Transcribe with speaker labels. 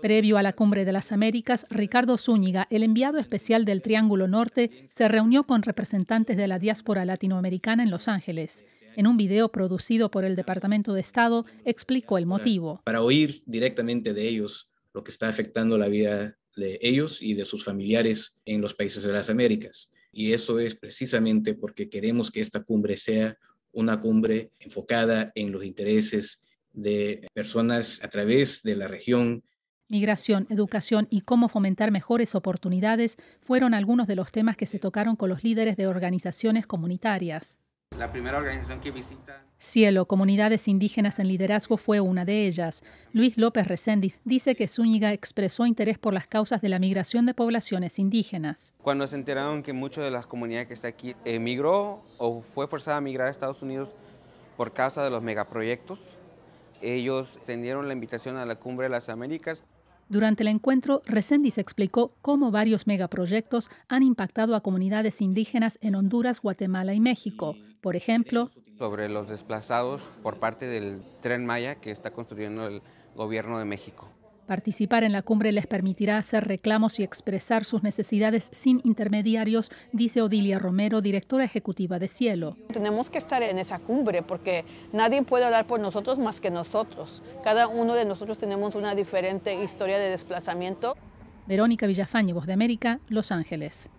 Speaker 1: Previo a la Cumbre de las Américas, Ricardo Zúñiga, el enviado especial del Triángulo Norte, se reunió con representantes de la diáspora latinoamericana en Los Ángeles. En un video producido por el Departamento de Estado, explicó el motivo.
Speaker 2: Para oír directamente de ellos lo que está afectando la vida de ellos y de sus familiares en los países de las Américas. Y eso es precisamente porque queremos que esta cumbre sea una cumbre enfocada en los intereses de personas a través de la región
Speaker 1: Migración, educación y cómo fomentar mejores oportunidades fueron algunos de los temas que se tocaron con los líderes de organizaciones comunitarias.
Speaker 2: La primera
Speaker 3: organización que visita.
Speaker 1: Cielo, comunidades indígenas en liderazgo fue una de ellas. Luis López Reséndiz dice que Zúñiga expresó interés por las causas de la migración de poblaciones indígenas.
Speaker 3: Cuando se enteraron que muchas de las comunidades que está aquí emigró o fue forzada a migrar a Estados Unidos por causa de los megaproyectos, ellos tendieron la invitación a la Cumbre de las Américas.
Speaker 1: Durante el encuentro, se explicó cómo varios megaproyectos han impactado a comunidades indígenas en Honduras, Guatemala y México. Por ejemplo,
Speaker 3: sobre los desplazados por parte del tren Maya que está construyendo el gobierno de México.
Speaker 1: Participar en la cumbre les permitirá hacer reclamos y expresar sus necesidades sin intermediarios, dice Odilia Romero, directora ejecutiva de Cielo. Tenemos que estar
Speaker 3: en esa cumbre porque nadie puede hablar por nosotros más que nosotros. Cada uno de nosotros tenemos una diferente historia de desplazamiento.
Speaker 1: Verónica Villafañe, Voz de América, Los Ángeles.